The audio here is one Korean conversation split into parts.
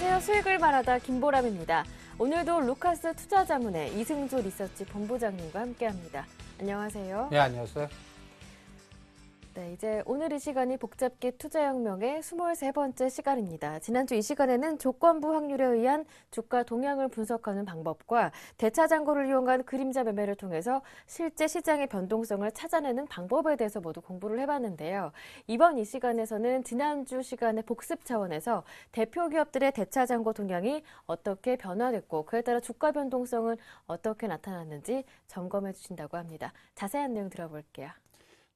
안녕하세요. 수익을 말하다 김보람입니다. 오늘도 루카스 투자자문의 이승조 리서치 본부장님과 함께합니다. 안녕하세요. 네, 안녕하세요. 네, 이제 오늘 이 시간이 복잡기 투자혁명의 23번째 시간입니다. 지난주 이 시간에는 조건부 확률에 의한 주가 동향을 분석하는 방법과 대차장고를 이용한 그림자 매매를 통해서 실제 시장의 변동성을 찾아내는 방법에 대해서 모두 공부를 해봤는데요. 이번 이 시간에서는 지난주 시간의 복습 차원에서 대표 기업들의 대차장고 동향이 어떻게 변화됐고 그에 따라 주가 변동성은 어떻게 나타났는지 점검해 주신다고 합니다. 자세한 내용 들어볼게요.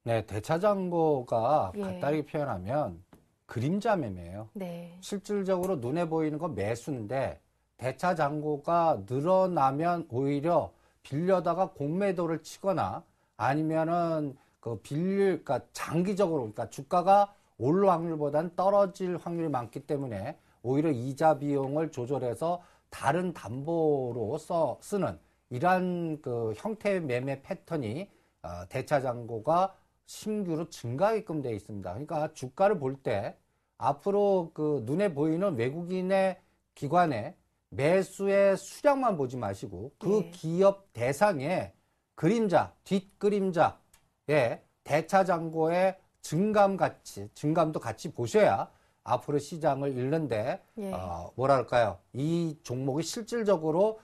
네, 대차장고가 예. 간단하게 표현하면 그림자 매매예요. 네. 실질적으로 눈에 보이는 건 매수인데 대차장고가 늘어나면 오히려 빌려다가 공매도를 치거나 아니면은 그 빌릴 그러니까 장기적으로 그러니까 주가가 올로 확률보다는 떨어질 확률이 많기 때문에 오히려 이자 비용을 조절해서 다른 담보로 써 쓰는 이러한 그 형태의 매매 패턴이 어, 대차장고가 신규로 증가하게끔 되어 있습니다. 그러니까 주가를 볼 때 앞으로 그 눈에 보이는 외국인의 기관의 매수의 수량만 보지 마시고 그 네. 기업 대상의 그림자, 뒷그림자의 대차장고의 증감 같이, 증감도 같이 보셔야 앞으로 시장을 읽는데, 예. 어, 뭐랄까요. 이 종목이 실질적으로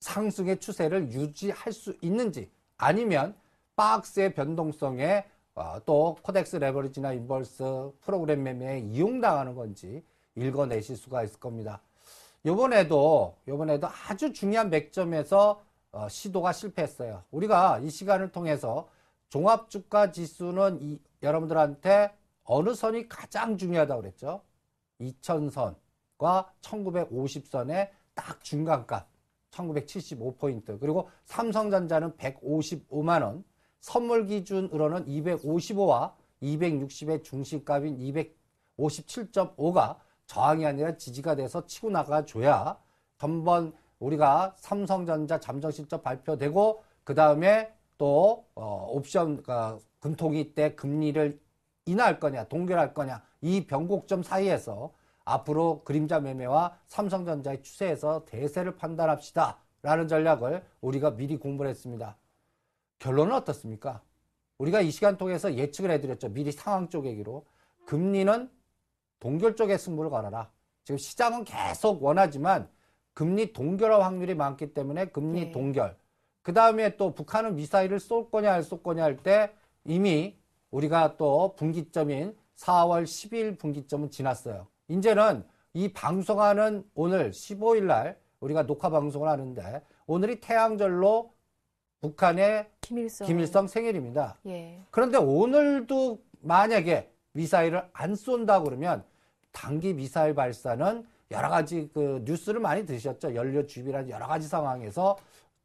상승의 추세를 유지할 수 있는지 아니면 박스의 변동성에 어, 또 코덱스 레버리지나 인벌스 프로그램 매매에 이용당하는 건지 읽어내실 수가 있을 겁니다. 요번에도 요번에도 아주 중요한 맥점에서 어, 시도가 실패했어요. 우리가 이 시간을 통해서 종합 주가 지수는 이, 여러분들한테 어느 선이 가장 중요하다고 그랬죠? 2000선과 1950선의 딱 중간값 1975포인트 그리고 삼성전자는 155만 원 선물 기준으로는 255와 260의 중심값인 257.5가 저항이 아니라 지지가 돼서 치고 나가줘야 전번 우리가 삼성전자 잠정 실적 발표되고 그 다음에 또 어, 옵션 어, 금통위 때 금리를 인하할 거냐 동결할 거냐 이 변곡점 사이에서 앞으로 그림자 매매와 삼성전자의 추세에서 대세를 판단합시다 라는 전략을 우리가 미리 공부를 했습니다. 결론은 어떻습니까? 우리가 이 시간 통해서 예측을 해드렸죠. 미리 상황 쪼개기로. 금리는 동결 쪽에 승부를 걸어라. 지금 시장은 계속 원하지만 금리 동결화 확률이 많기 때문에 금리 네. 동결. 그 다음에 또 북한은 미사일을 쏠 거냐 안 쏠 거냐 할 때 이미 우리가 또 분기점인 4월 12일 분기점은 지났어요. 이제는 이 방송하는 오늘 15일 날 우리가 녹화 방송을 하는데 오늘이 태양절로 북한의 김일성, 김일성 생일입니다. 예. 그런데 오늘도 만약에 미사일을 안 쏜다 그러면 단기 미사일 발사는 여러 가지 그 뉴스를 많이 들으셨죠. 연료 주비라란 여러 가지 상황에서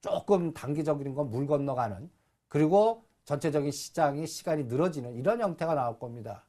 조금 단기적인 건 물 건너가는 그리고 전체적인 시장이 시간이 늘어지는 이런 형태가 나올 겁니다.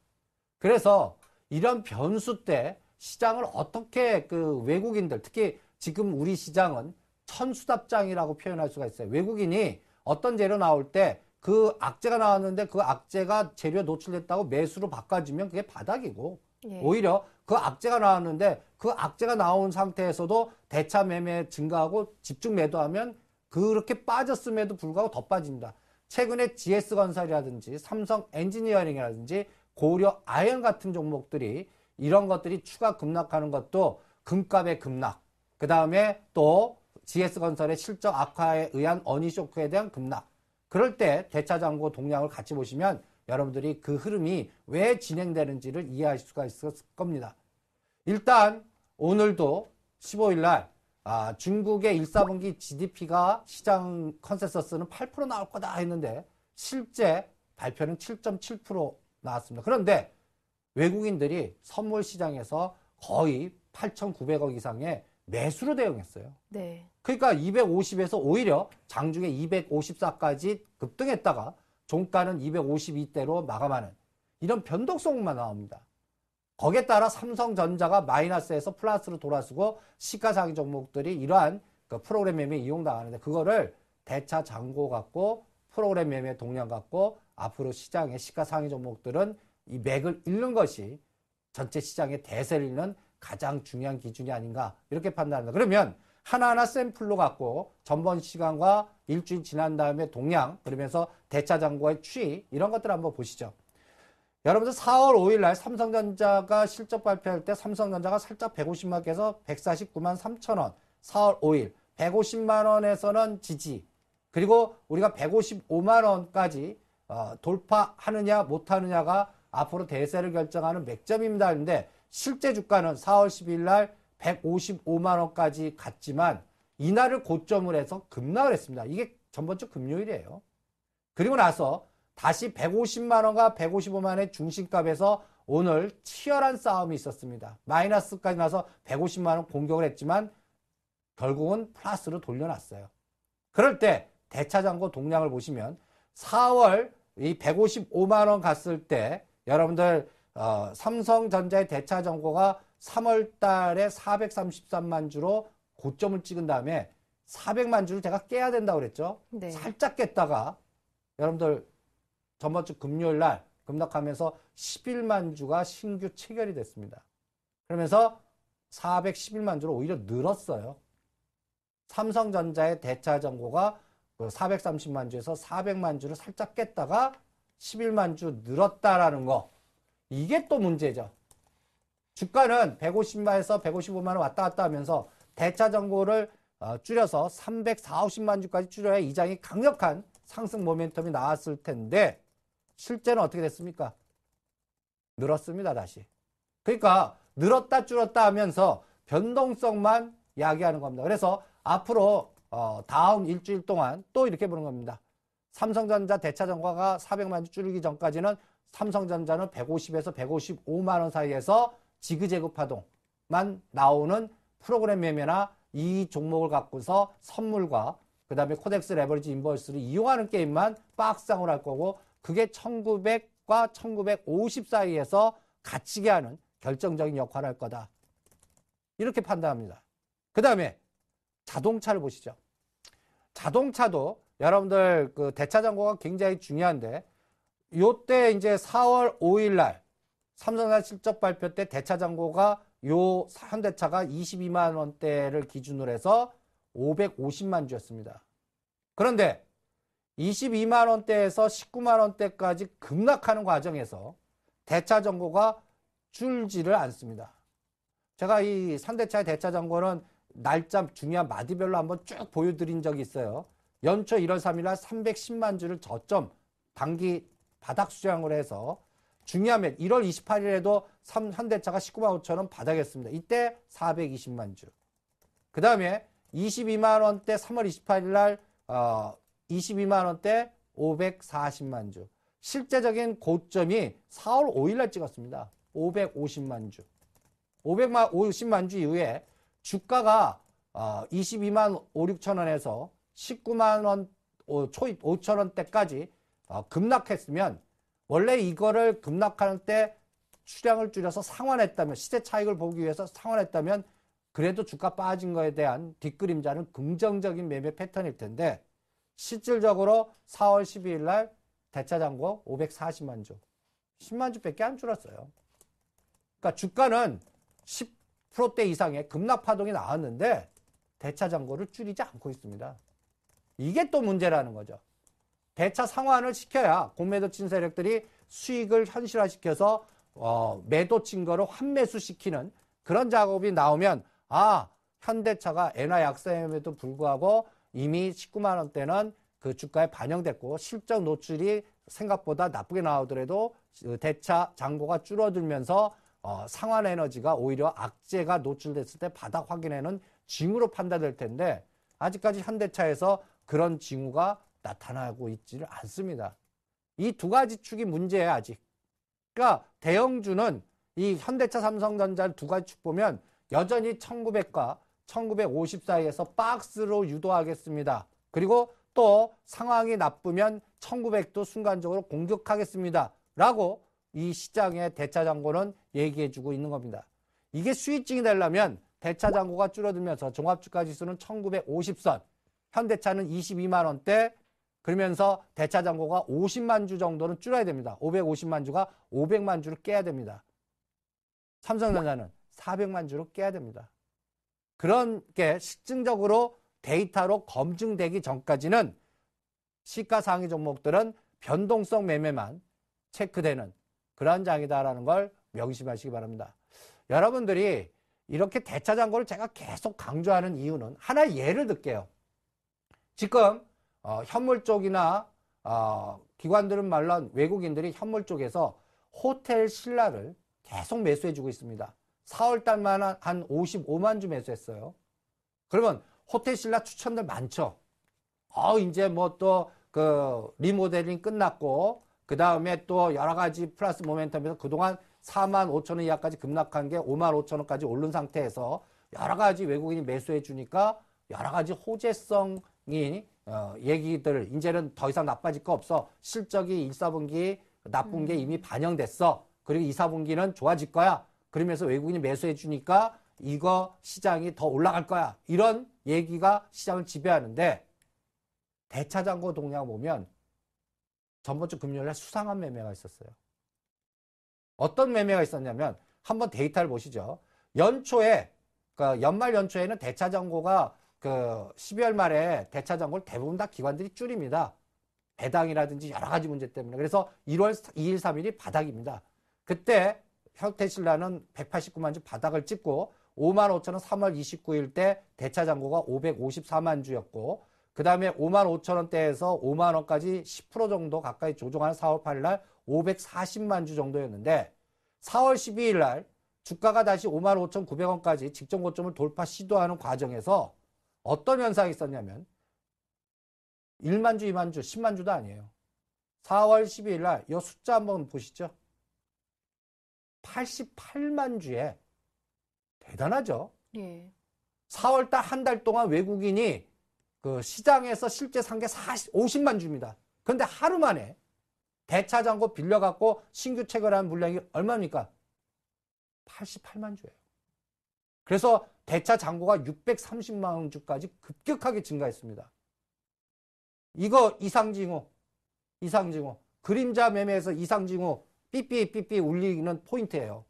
그래서 이런 변수 때 시장을 어떻게 그 외국인들 특히 지금 우리 시장은 천수답장이라고 표현할 수가 있어요. 외국인이 어떤 재료 나올 때 그 악재가 나왔는데 그 악재가 재료 에 노출됐다고 매수로 바꿔주면 그게 바닥이고 예. 오히려 그 악재가 나왔는데 그 악재가 나온 상태에서도 대차 매매 증가하고 집중 매도하면 그렇게 빠졌음에도 불구하고 더 빠집니다. 최근에 GS건설이라든지 삼성 엔지니어링이라든지 고려 아연 같은 종목들이 이런 것들이 추가 급락하는 것도 금값의 급락 그 다음에 또 GS건설의 실적 악화에 의한 어니쇼크에 대한 급락. 그럴 때 대차장고 동향을 같이 보시면 여러분들이 그 흐름이 왜 진행되는지를 이해할 수가 있을 겁니다. 일단 오늘도 15일 날 아, 중국의 1, 4분기 GDP가 시장 컨센서스는 8% 나올 거다 했는데 실제 발표는 7.7% 나왔습니다. 그런데 외국인들이 선물 시장에서 거의 8,900억 이상의 매수로 대응했어요. 네. 그러니까 250에서 오히려 장중에 254까지 급등했다가 종가는 252대로 마감하는 이런 변동성만 나옵니다. 거기에 따라 삼성전자가 마이너스에서 플러스로 돌아서고 시가상위 종목들이 이러한 그 프로그램 매매 이용당하는데 그거를 대차 잔고 갖고 프로그램 매매 동향 갖고 앞으로 시장의 시가상위 종목들은 이 맥을 잃는 것이 전체 시장의 대세를 잃는 가장 중요한 기준이 아닌가 이렇게 판단한다. 그러면 하나하나 샘플로 갖고 전번 시간과 일주일 지난 다음에 동향 그러면서 대차 장과의 추이 이런 것들 한번 보시죠. 여러분들 4월 5일 날 삼성전자가 실적 발표할 때 삼성전자가 살짝 150만원에서 149만 3천원 4월 5일 150만원에서는 지지 그리고 우리가 155만원까지 어, 돌파하느냐 못하느냐가 앞으로 대세를 결정하는 맥점입니다. 그런데 실제 주가는 4월 10일 날 155만 원까지 갔지만 이날을 고점을 해서 급락을 했습니다. 이게 전번 주 금요일이에요. 그리고 나서 다시 150만 원과 155만 원의 중심값에서 오늘 치열한 싸움이 있었습니다. 마이너스까지 나서 150만 원 공격을 했지만 결국은 플러스로 돌려놨어요. 그럴 때 대차장고 동량을 보시면 4월 이 155만 원 갔을 때 여러분들 어, 삼성전자의 대차 정고가 3월 달에 433만 주로 고점을 찍은 다음에 400만 주를 제가 깨야 된다고 그랬죠. 네. 살짝 깼다가 여러분들 전번 주 금요일 날 급락하면서 11만 주가 신규 체결이 됐습니다. 그러면서 411만 주로 오히려 늘었어요. 삼성전자의 대차 정고가 430만 그 주에서 400만 주를 살짝 깼다가 11만 주 늘었다라는 거. 이게 또 문제죠. 주가는 150만에서 155만원 왔다 갔다 하면서 대차 정고를 어, 줄여서 340만 주까지 줄여야 이 장이 강력한 상승 모멘텀이 나왔을 텐데 실제는 어떻게 됐습니까? 늘었습니다 다시. 그러니까 늘었다 줄었다 하면서 변동성만 야기하는 겁니다. 그래서 앞으로 어, 다음 일주일 동안 또 이렇게 보는 겁니다. 삼성전자 대차정과가 400만 주 줄이기 전까지는 삼성전자는 150에서 155만 원 사이에서 지그재그 파동만 나오는 프로그램 매매나 이 종목을 갖고서 선물과 그 다음에 코덱스 레버리지 인버스를 이용하는 게임만 빡상을 할 거고 그게 1900과 1950 사이에서 갇히게 하는 결정적인 역할을 할 거다. 이렇게 판단합니다. 그 다음에 자동차를 보시죠. 자동차도 여러분들 그 대차 정보가 굉장히 중요한데 요때 이제 4월 5일 날 삼성사 실적 발표 때 대차 잔고가 요 현대차가 22만 원대를 기준으로 해서 550만 주였습니다. 그런데 22만 원대에서 19만 원대까지 급락하는 과정에서 대차 정고가 줄지를 않습니다. 제가 이 상대차의 대차 정고는 날짜 중요한 마디별로 한번 쭉 보여드린 적이 있어요. 연초 1월 3일 날 310만 주를 저점 단기 바닥 수정을 해서 중요하면 1월 28일에도 삼, 현대차가 19만 5천 원 바닥했습니다. 이때 420만 주. 그 다음에 22만 원대 3월 28일 날 어, 22만 원대 540만 주. 실제적인 고점이 4월 5일 날 찍었습니다. 550만 주. 500만 50만 주 이후에 주가가 22만 5, 6천 원에서 19만 원 오, 초 5천 원대까지 어, 급락했으면 원래 이거를 급락하는 때 수량을 줄여서 상환했다면 시세 차익을 보기 위해서 상환했다면 그래도 주가 빠진 거에 대한 뒷그림자는 긍정적인 매매 패턴일 텐데 실질적으로 4월 12일 날 대차장고 540만 주 10만 주밖에 안 줄었어요. 그러니까 주가는 10%대 이상의 급락 파동이 나왔는데 대차장고를 줄이지 않고 있습니다. 이게 또 문제라는 거죠. 대차 상환을 시켜야 공매도친 세력들이 수익을 현실화시켜서 어, 매도친 거를 환매수시키는 그런 작업이 나오면 아 현대차가 엔화 약세임에도 불구하고 이미 19만 원대는 그 주가에 반영됐고 실적 노출이 생각보다 나쁘게 나오더라도 그 대차 잔고가 줄어들면서 어, 상환 에너지가 오히려 악재가 노출됐을 때 바닥 확인에는 징후로 판단될 텐데 아직까지 현대차에서 그런 징후가 나타나고 있지를 않습니다. 이 두 가지 축이 문제예요, 아직. 그러니까 대형주는 이 현대차 삼성전자를 두 가지 축 보면 여전히 1900과 1950 사이에서 박스로 유도하겠습니다. 그리고 또 상황이 나쁘면 1900도 순간적으로 공격하겠습니다. 라고 이 시장의 대차장고는 얘기해주고 있는 겁니다. 이게 수익증이 되려면 대차장고가 줄어들면서 종합주가 지수는 1950선, 현대차는 22만원대, 그러면서 대차 잔고가 50만 주 정도는 줄어야 됩니다. 550만 주가 500만 주를 깨야 됩니다. 삼성전자는 400만 주로 깨야 됩니다. 그런 게 실증적으로 데이터로 검증되기 전까지는 시가상위 종목들은 변동성 매매만 체크되는 그런 장이다라는 걸 명심하시기 바랍니다. 여러분들이 이렇게 대차장고를 제가 계속 강조하는 이유는 하나의 예를 들게요. 지금 어, 현물 쪽이나 어, 기관들은 말론 외국인들이 현물 쪽에서 호텔 신라를 계속 매수해 주고 있습니다. 4월 달만 한 55만 주 매수했어요. 그러면 호텔 신라 추천들 많죠. 어, 이제 뭐 또 그 리모델링 끝났고 그 다음에 또 여러 가지 플러스 모멘텀에서 그동안 4만 5천 원 이하까지 급락한 게 5만 5천 원까지 오른 상태에서 여러 가지 외국인이 매수해 주니까 여러 가지 호재성이 어, 얘기들 이제는 더 이상 나빠질 거 없어. 실적이 1, 4분기 나쁜 음. 게 이미 반영됐어. 그리고 2, 4분기는 좋아질 거야. 그러면서 외국인이 매수해 주니까 이거 시장이 더 올라갈 거야. 이런 얘기가 시장을 지배하는데 대차장고 동향 보면 전번 주 금요일에 수상한 매매가 있었어요. 어떤 매매가 있었냐면 한번 데이터를 보시죠. 연초에 그러니까 연말 연초에는 대차장고가 그 12월 말에 대차 점검 대부분 다 기관들이 줄입니다. 배당이라든지 여러 가지 문제 때문에. 그래서 1월 2일, 3일이 바닥입니다. 그때 혁태신라는 189만 주 바닥을 찍고 5만 5천 원 3월 29일 때 대차 장고가 554만 주였고 그 다음에 5만 5천 원대에서 5만 원까지 10% 정도 가까이 조정한 4월 8일 날 540만 주 정도였는데 4월 12일 날 주가가 다시 5만 5천 9백 원까지 직전 고점을 돌파 시도하는 과정에서 어떤 현상이 있었냐면 1만주, 2만주, 10만주도 아니에요. 4월 12일 날이 숫자 한번 보시죠. 88만 주에 대단하죠. 예. 4월 달한 달 동안 외국인이 그 시장에서 실제 산 게 50만 주입니다. 그런데 하루 만에 대차 잔고 빌려갖고 신규 체결한 물량이 얼마입니까? 88만 주예요. 그래서 대차 잔고가 630만 원 주까지 급격하게 증가했습니다. 이거 이상징후, 이상징후. 그림자 매매에서 이상징후 삐삐 삐삐 울리는 포인트예요.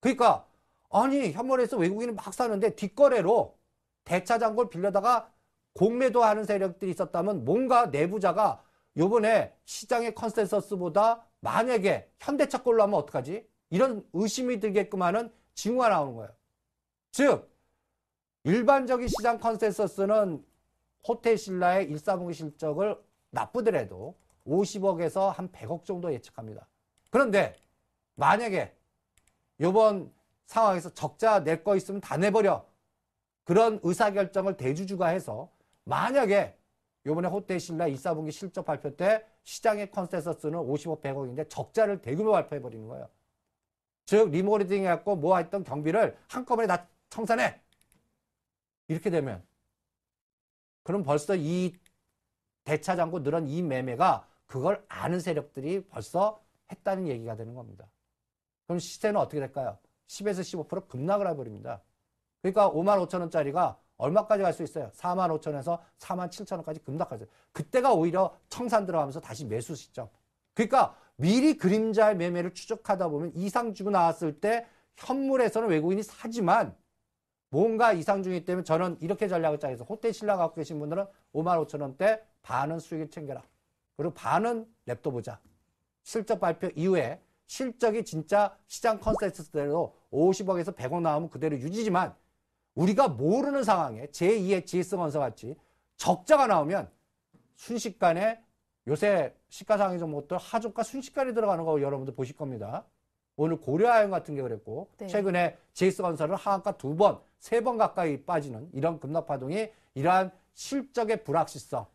그러니까 아니 현물에서 외국인이 막 사는데 뒷거래로 대차 잔고를 빌려다가 공매도 하는 세력들이 있었다면 뭔가 내부자가 요번에 시장의 컨센서스보다 만약에 현대차 걸로 하면 어떡하지? 이런 의심이 들게끔 하는 징후가 나오는 거예요. 즉 일반적인 시장 컨센서스는 호텔신라의 1사분기 실적을 나쁘더라도 50억에서 한 100억 정도 예측합니다. 그런데 만약에 이번 상황에서 적자 낼 거 있으면 다 내버려 그런 의사결정을 대주주가 해서 만약에 이번에 호텔신라 1사분기 실적 발표 때 시장의 컨센서스는 50억 100억인데 적자를 대규모 발표해버리는 거예요. 즉 리모델링 해갖고 뭐 했던 경비를 한꺼번에 다 청산해. 이렇게 되면 그럼 벌써 이 대차장고 늘은 이 매매가 그걸 아는 세력들이 벌써 했다는 얘기가 되는 겁니다. 그럼 시세는 어떻게 될까요? 10에서 15% 급락을 해버립니다. 그러니까 5만 5천 원짜리가 얼마까지 갈 수 있어요? 4만 5천에서 4만 7천 원까지 급락하죠. 그때가 오히려 청산 들어가면서 다시 매수 시점. 그러니까 미리 그림자의 매매를 추적하다 보면 이상 주고 나왔을 때 현물에서는 외국인이 사지만 뭔가 이상 중이기 때문에 저는 이렇게 전략을 짜서 호텔 신라 갖고 계신 분들은 5만 5천 원대 반은 수익을 챙겨라. 그리고 반은 랩도 보자. 실적 발표 이후에 실적이 진짜 시장 컨센서스대로 50억에서 100억 나오면 그대로 유지지만 우리가 모르는 상황에 제2의 GS건설 같이 적자가 나오면 순식간에 요새 시가상의 종목들 하주가 순식간에 들어가는 거 여러분들 보실 겁니다. 오늘 고려아연 같은 게 그랬고 네. 최근에 GS건설은 하한가 두번 세번 가까이 빠지는 이런 급락파동이 이러한 실적의 불확실성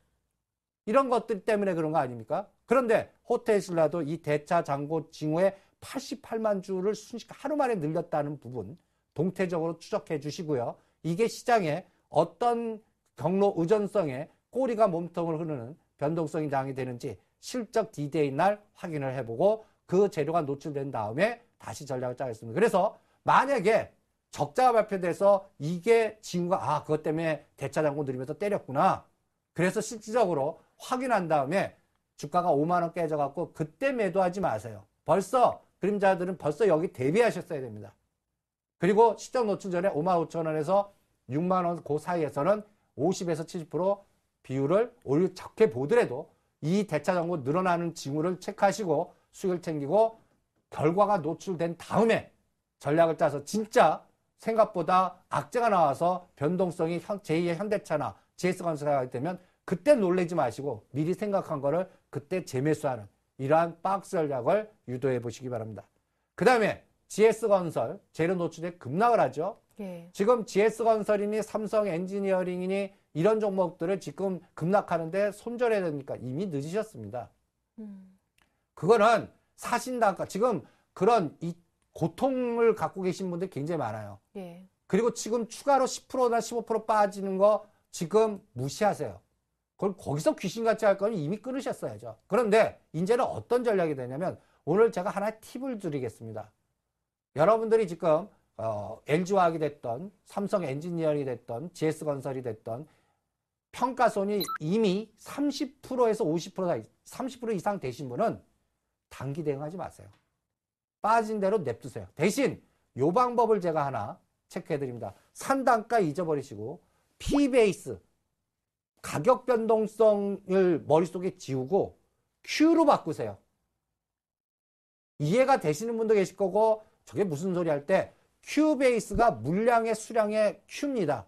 이런 것들 때문에 그런 거 아닙니까? 그런데 호텔슬라도 이 대차 잔고 징후에 88만 주를 순식간 하루 만에 늘렸다는 부분 동태적으로 추적해 주시고요. 이게 시장에 어떤 경로 의존성에 꼬리가 몸통을 흐르는 변동성이 당이 되는지 실적 디데이 날 확인을 해보고 그 재료가 노출된 다음에 다시 전략을 짜겠습니다. 그래서 만약에 적자가 발표돼서 이게 지구가 아 그것 때문에 대차장고 누리면서 때렸구나. 그래서 실질적으로 확인한 다음에 주가가 5만 원 깨져갖고 그때 매도하지 마세요. 벌써 그림자들은 벌써 여기 대비하셨어야 됩니다. 그리고 시점 노출 전에 5만 5천 원에서 6만 원 그 사이에서는 50에서 70% 비율을 오히려 적게 보더라도 이 대차장고 늘어나는 징후를 체크하시고 수익을 챙기고 결과가 노출된 다음에 전략을 짜서 진짜 생각보다 악재가 나와서 변동성이 현, 제2의 현대차나 g s 건설 가게 되면 그때 놀래지 마시고 미리 생각한 거를 그때 재매수하는 이러한 박스 전략을 유도해 보시기 바랍니다. 그 다음에 GS건설 재료 노출에 급락을 하죠. 예. 지금 GS건설이니 삼성 엔지니어링이니 이런 종목들을 지금 급락하는데 손절해야 되니까 이미 늦으셨습니다. 음. 그거는 사신단가 지금 그런 고통을 갖고 계신 분들 굉장히 많아요. 예. 그리고 지금 추가로 10%나 15% 빠지는 거 지금 무시하세요. 그걸 거기서 귀신같이 할 거면 이미 끊으셨어야죠. 그런데 이제는 어떤 전략이 되냐면 오늘 제가 하나 팁을 드리겠습니다. 여러분들이 지금 어, LG화학이 됐던 삼성 엔지니어링이 됐던 GS건설이 됐던 평가손이 이미 30%에서 50% 30% 이상 되신 분은 단기 대응하지 마세요. 빠진 대로 냅두세요. 대신 요 방법을 제가 하나 체크해 드립니다. 산단가 잊어버리시고 P 베이스 가격 변동성을 머릿속에 지우고 Q로 바꾸세요. 이해가 되시는 분도 계실 거고 저게 무슨 소리 할 때 Q 베이스가 물량의 수량의 Q입니다.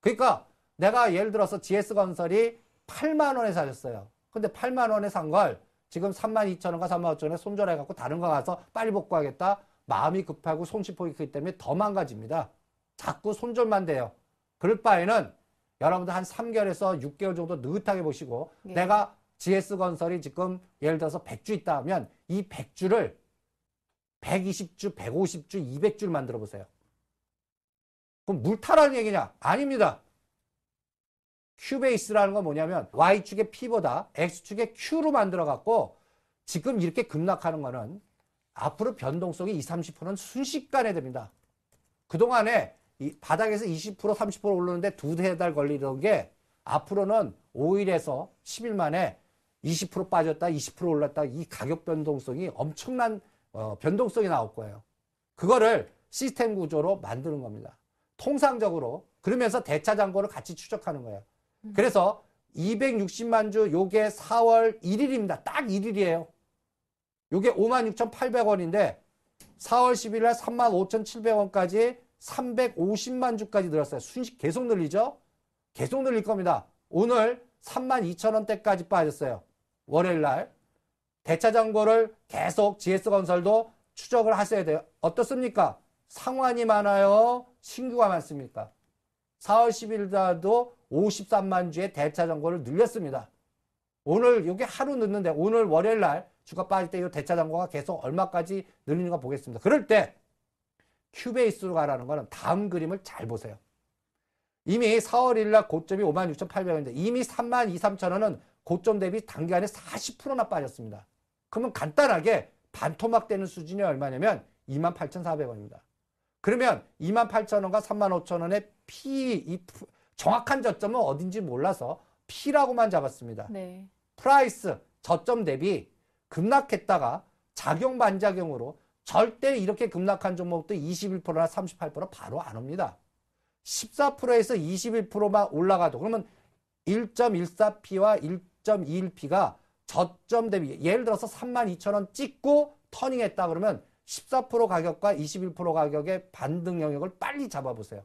그러니까 내가 예를 들어서 GS건설이 8만 원에 사셨어요. 근데 8만 원에 산걸 지금 32,000원과 35,000원에 손절해갖고 다른 거 가서 빨리 복구하겠다. 마음이 급하고 손실폭이 크기 때문에 더 망가집니다. 자꾸 손절만 돼요. 그럴 바에는 여러분들 한 3개월에서 6개월 정도 느긋하게 보시고 예. 내가 GS건설이 지금 예를 들어서 100주 있다 하면 이 100주를 120주, 150주, 200주를 만들어 보세요. 그럼 물타라는 얘기냐? 아닙니다. 큐베이스라는 건 뭐냐면 Y축의 P보다 X축의 Q로 만들어 갖고 지금 이렇게 급락하는 거는 앞으로 변동성이 20, 30%는 순식간에 됩니다. 그동안에 바닥에서 20% 30% 오르는데 두세 달 걸리던 게 앞으로는 5일에서 10일 만에 20% 빠졌다 20% 올랐다 이 가격 변동성이 엄청난 어, 변동성이 나올 거예요. 그거를 시스템 구조로 만드는 겁니다. 통상적으로 그러면서 대차 잔고를 같이 추적하는 거예요. 음. 그래서 260만 주 요게 4월 1일입니다. 딱 1일이에요. 요게 56,800원인데 4월 10일 날 35,700원까지 350만 주까지 늘었어요. 순식 계속 늘리죠? 계속 늘릴 겁니다. 오늘 32,000원대까지 빠졌어요. 월요일 날. 대차 정보를 계속 GS건설도 추적을 하셔야 돼요. 어떻습니까? 상환이 많아요? 신규가 많습니까? 4월 10일 날도 53만 주의 대차 잔고를 늘렸습니다. 오늘 이게 하루 늦는데 오늘 월요일 날 주가 빠질 때 이 대차 잔고가 계속 얼마까지 늘리는가 보겠습니다. 그럴 때 큐베이스로 가라는 거는 다음 그림을 잘 보세요. 이미 4월 1일 날 고점이 56,800원인데 이미 3만 2, 3천 원은 고점 대비 단기간에 40%나 빠졌습니다. 그러면 간단하게 반토막 되는 수준이 얼마냐면 28,400원입니다. 그러면 28,000원과 35,000원의 P, e 정확한 저점은 어딘지 몰라서 P라고만 잡았습니다. 네. 프라이스 저점 대비 급락했다가 작용 반작용으로 절대 이렇게 급락한 종목도 21%나 38% 바로 안 옵니다. 14%에서 21%만 올라가도 그러면 1.14P와 1.21P가 저점 대비 예를 들어서 32,000원 찍고 터닝했다 그러면 14% 가격과 21% 가격의 반등 영역을 빨리 잡아보세요.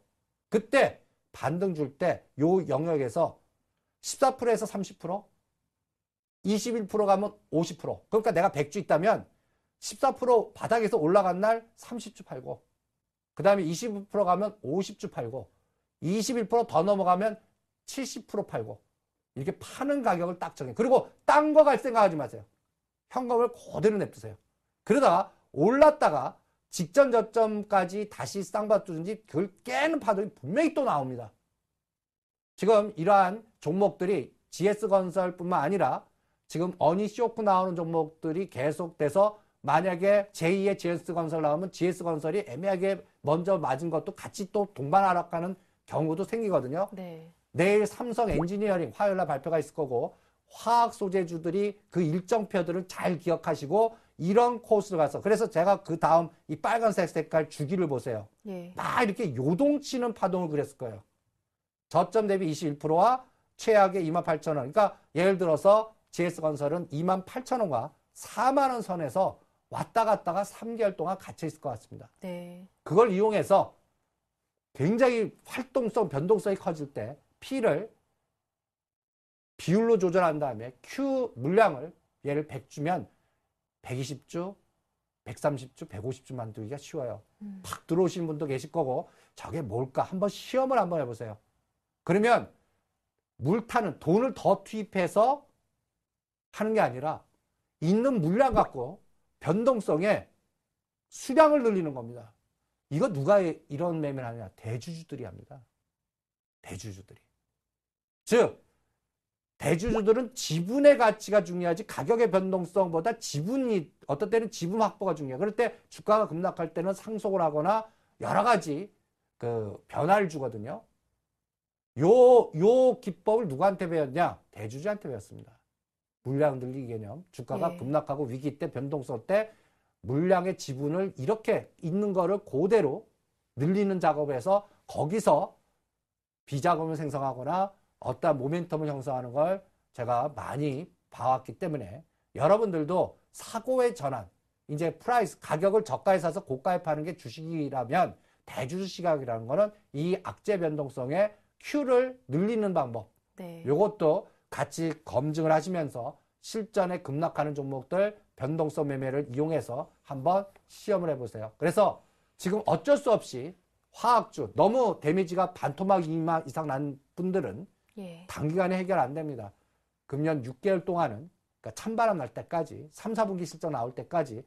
그때 반등 줄 때 요 영역에서 14%에서 30%, 21% 가면 50%. 그러니까 내가 100주 있다면 14% 바닥에서 올라간 날 30주 팔고, 그 다음에 2 0 가면 50주 팔고, 21%더 넘어가면 70% 팔고, 이렇게 파는 가격을 딱 정해. 그리고 딴 거 갈 생각하지 마세요. 현금을 그대로 냅두세요. 그러다가 올랐다가 직전 저점까지 다시 쌍바뚜든지 깨는 파동이 분명히 또 나옵니다. 지금 이러한 종목들이 GS건설뿐만 아니라 지금 어니 쇼크 나오는 종목들이 계속돼서 만약에 제2의 GS건설 나오면 GS건설이 애매하게 먼저 맞은 것도 같이 또 동반 하락하는 경우도 생기거든요. 네. 내일 삼성 엔지니어링 화요일날 발표가 있을 거고 화학 소재주들이 그 일정표들을 잘 기억하시고 이런 코스로 가서 그래서 제가 그 다음 이 빨간색 색깔 주기를 보세요. 예. 막 이렇게 요동치는 파동을 그렸을 거예요. 저점 대비 21%와 최악의 28,000원. 그러니까 예를 들어서 GS건설은 28,000원과 4만원 선에서 왔다 갔다가 3개월 동안 갇혀 있을 것 같습니다. 네. 그걸 이용해서 굉장히 활동성, 변동성이 커질 때 P를 비율로 조절한 다음에 Q 물량을 얘를 100 주면 120주, 130주, 150주 만들기가 쉬워요. 음. 팍 들어오시는 분도 계실 거고 저게 뭘까 한번 시험을 한번 해보세요. 그러면 물타는 돈을 더 투입해서 하는 게 아니라 있는 물량 갖고 변동성에 수량을 늘리는 겁니다. 이거 누가 이런 매매를 하냐? 느 대주주들이 합니다. 대주주들이. 즉 대주주들은 지분의 가치가 중요하지 가격의 변동성보다 지분이 어떤 때는 지분 확보가 중요해. 그럴 때 주가가 급락할 때는 상속을 하거나 여러 가지 그 변화를 주거든요. 요, 요 기법을 누구한테 배웠냐? 대주주한테 배웠습니다. 물량 늘리기 개념. 주가가 네. 급락하고 위기 때 변동성 때 물량의 지분을 이렇게 있는 거를 고대로 늘리는 작업에서 거기서 비자금을 생성하거나 어떠 모멘텀을 형성하는 걸 제가 많이 봐왔기 때문에 여러분들도 사고의 전환, 이제 프라이스, 가격을 저가에 사서 고가에 파는 게 주식이라면 대주주 시각이라는 거는 이 악재 변동성의 큐를 늘리는 방법. 네. 요것도 같이 검증을 하시면서 실전에 급락하는 종목들 변동성 매매를 이용해서 한번 시험을 해보세요. 그래서 지금 어쩔 수 없이 화학주 너무 데미지가 반토막 이상 난 분들은 예. 단기간에 해결 안 됩니다. 금년 6개월 동안은 그러니까 찬바람 날 때까지 3, 4분기 실적 나올 때까지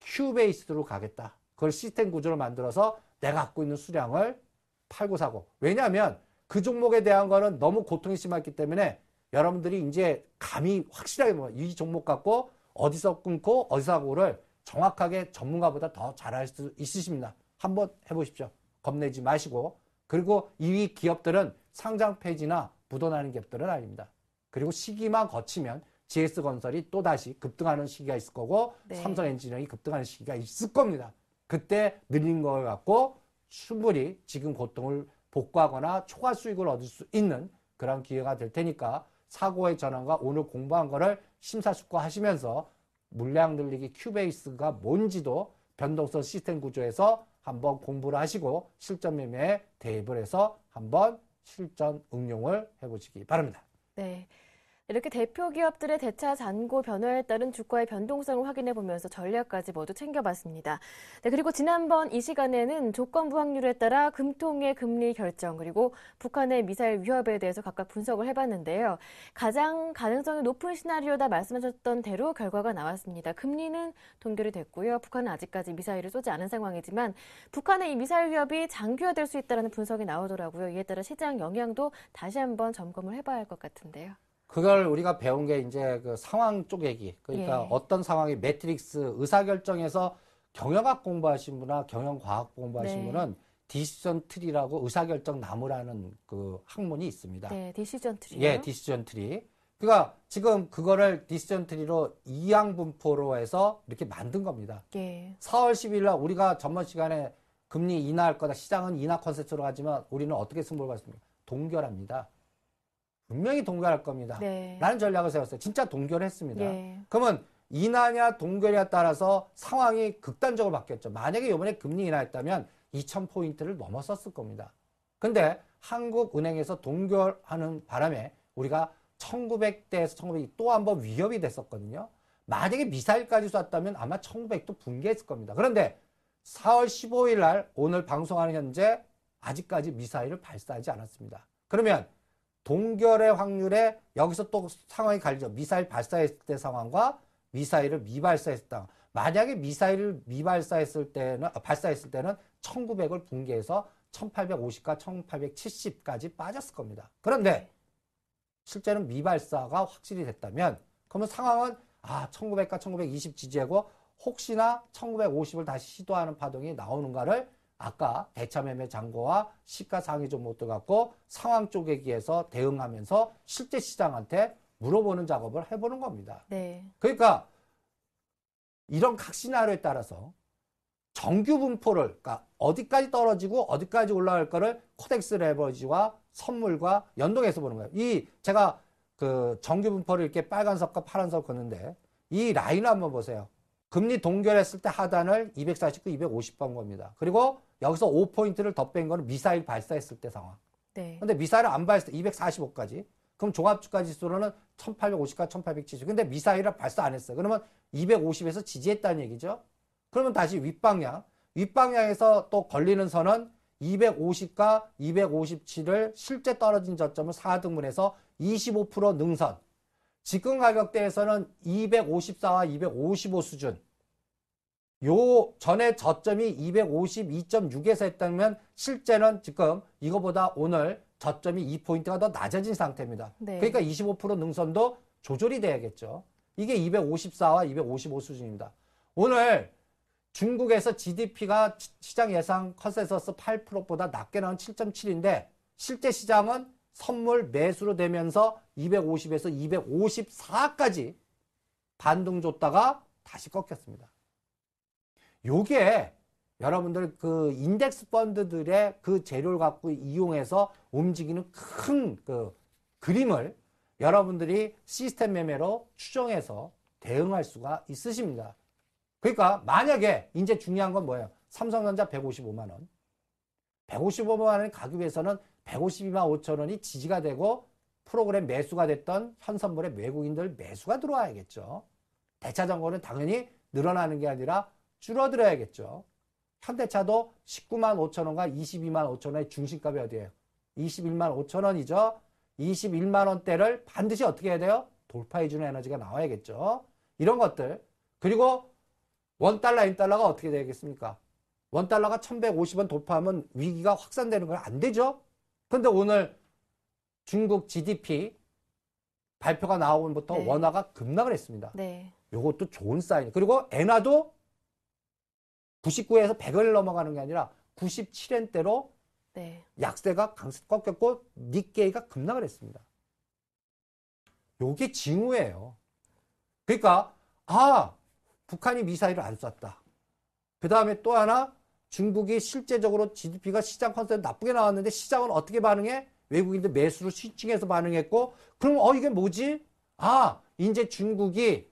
큐 베이스로 가겠다. 그걸 시스템 구조를 만들어서 내가 갖고 있는 수량을 팔고 사고. 왜냐하면 그 종목에 대한 거는 너무 고통이 심했기 때문에 여러분들이 이제 감이 확실하게 이 종목 갖고 어디서 끊고 어디서 하고를 정확하게 전문가보다 더 잘할 수 있으십니다. 한번 해보십시오. 겁내지 마시고 그리고 이 기업들은 상장 폐지나 부도나는 갭들은 아닙니다. 그리고 시기만 거치면 GS건설이 또다시 급등하는 시기가 있을 거고 네. 삼성엔지니어링이 급등하는 시기가 있을 겁니다. 그때 늘린 걸 갖고 충분히 지금 고통을 복구하거나 초과 수익을 얻을 수 있는 그런 기회가 될 테니까 사고의 전환과 오늘 공부한 거를 심사숙고하시면서 물량 늘리기 큐베이스가 뭔지도 변동성 시스템 구조에서 한번 공부를 하시고 실전 매매에 대입을 해서 한번 실전 응용을 해보시기 바랍니다. 네. 이렇게 대표 기업들의 대차 잔고 변화에 따른 주가의 변동성을 확인해 보면서 전략까지 모두 챙겨봤습니다. 네, 그리고 지난번 이 시간에는 조건부 확률에 따라 금통의 금리 결정 그리고 북한의 미사일 위협에 대해서 각각 분석을 해봤는데요. 가장 가능성이 높은 시나리오다 말씀하셨던 대로 결과가 나왔습니다. 금리는 동결이 됐고요. 북한은 아직까지 미사일을 쏘지 않은 상황이지만 북한의 이 미사일 위협이 장기화될 수 있다는 분석이 나오더라고요. 이에 따라 시장 영향도 다시 한번 점검을 해봐야 할 것 같은데요. 그걸 우리가 배운 게 이제 그 상황 쪼개기. 그러니까 예. 어떤 상황이 매트릭스 의사결정에서 경영학 공부하신 분이나 경영과학 공부하신 네. 분은 디시전 트리라고 의사결정 나무라는 그 학문이 있습니다. 네, 디시전 트리. 예, 디시전 트리. 그러니까 지금 그거를 디시전 트리로 이양 분포로 해서 이렇게 만든 겁니다. 예. 4월 10일 날 우리가 전번 시간에 금리 인하할 거다. 시장은 인하 컨셉으로 하지만 우리는 어떻게 승부를 봤습니까? 동결합니다. 분명히 동결할 겁니다. 네. 라는 전략을 세웠어요. 진짜 동결했습니다. 네. 그러면 인하냐 동결이냐 따라서 상황이 극단적으로 바뀌었죠. 만약에 이번에 금리 인하했다면 2,000포인트를 넘어섰을 겁니다. 근데 한국은행에서 동결하는 바람에 우리가 1900대에서 1900이 또한 번 위협이 됐었거든요. 만약에 미사일까지 쐈다면 아마 1900도 붕괴했을 겁니다. 그런데 4월 15일 날 오늘 방송하는 현재 아직까지 미사일을 발사하지 않았습니다. 그러면 동결의 확률에 여기서 또 상황이 갈리죠. 미사일 발사했을 때 상황과 미사일을 미발사했을 때 만약에 미사일을 미발사했을 때는 아, 발사했을 때는 1900을 붕괴해서 1850과 1870까지 빠졌을 겁니다. 그런데 실제는 미발사가 확실히 됐다면 그러면 상황은 아 1900과 1920 지지하고 혹시나 1950을 다시 시도하는 파동이 나오는가를 아까 대차매매 잔고와 시가상이 좀못 들어갔고 상황 쪽에 기해서 대응하면서 실제 시장한테 물어보는 작업을 해보는 겁니다. 네. 그러니까 이런 각시나리에 따라서 정규 분포를 그러니까 어디까지 떨어지고 어디까지 올라갈 거를 코덱스 레버지와 선물과 연동해서 보는 거예요. 이 제가 그 정규 분포를 이렇게 빨간색과 파란색 걷는데 이 라인을 한번 보세요. 금리 동결했을 때 하단을 249, 250번 겁니다. 그리고 여기서 5포인트를 더뺀 거는 미사일 발사했을 때 상황. 네. 근데 미사일을 안 발사, 했어 245까지. 그럼 종합주가 지수로는 1850과 1870. 근데 미사일을 발사 안 했어요. 그러면 250에서 지지했다는 얘기죠. 그러면 다시 윗방향. 윗방향에서 또 걸리는 선은 250과 257을 실제 떨어진 저점을 4등분해서 25% 능선. 지금 가격대에서는 254와 255 수준 요 전에 저점이 252.6에서 했다면 실제는 지금 이거보다 오늘 저점이 2포인트가 더 낮아진 상태입니다. 네. 그러니까 25% 능선도 조절이 돼야겠죠. 이게 254와 255 수준입니다. 오늘 중국에서 GDP가 시장 예상 컨센서스 8%보다 낮게 나온 7.7인데 실제 시장은 선물 매수로 되면서 250에서 254까지 반등 줬다가 다시 꺾였습니다. 요게 여러분들 그 인덱스 펀드들의 그 재료를 갖고 이용해서 움직이는 큰 그 그림을 여러분들이 시스템 매매로 추정해서 대응할 수가 있으십니다. 그러니까 만약에 이제 중요한 건 뭐예요? 삼성전자 155만 원. 155만 원에 가기 위해서는 152만 5천 원이 지지가 되고 프로그램 매수가 됐던 현선물의 외국인들 매수가 들어와야겠죠. 대차 정거는 당연히 늘어나는 게 아니라 줄어들어야겠죠. 현대차도 19만 5천 원과 22만 5천 원의 중심값이 어디예요? 21만 5천 원이죠. 21만 원대를 반드시 어떻게 해야 돼요? 돌파해주는 에너지가 나와야겠죠. 이런 것들. 그리고 원달러, 인달러가 어떻게 되겠습니까? 원달러가 1150원 돌파하면 위기가 확산되는 건 안 되죠. 그런데 오늘 중국 GDP 발표가 나오면부터 네. 원화가 급락을 했습니다. 네. 이것도 좋은 사인. 그리고 엔화도 99에서 100을 넘어가는 게 아니라 97엔대로 네. 약세가 강세 꺾였고 니케이가 급락을 했습니다. 요게 징후예요. 그러니까 아 북한이 미사일을 안 쐈다. 그 다음에 또 하나 중국이 실제적으로 GDP가 시장 컨셉 나쁘게 나왔는데 시장은 어떻게 반응해? 외국인들 매수로 시칭해서 반응했고 그럼 어 이게 뭐지? 아 이제 중국이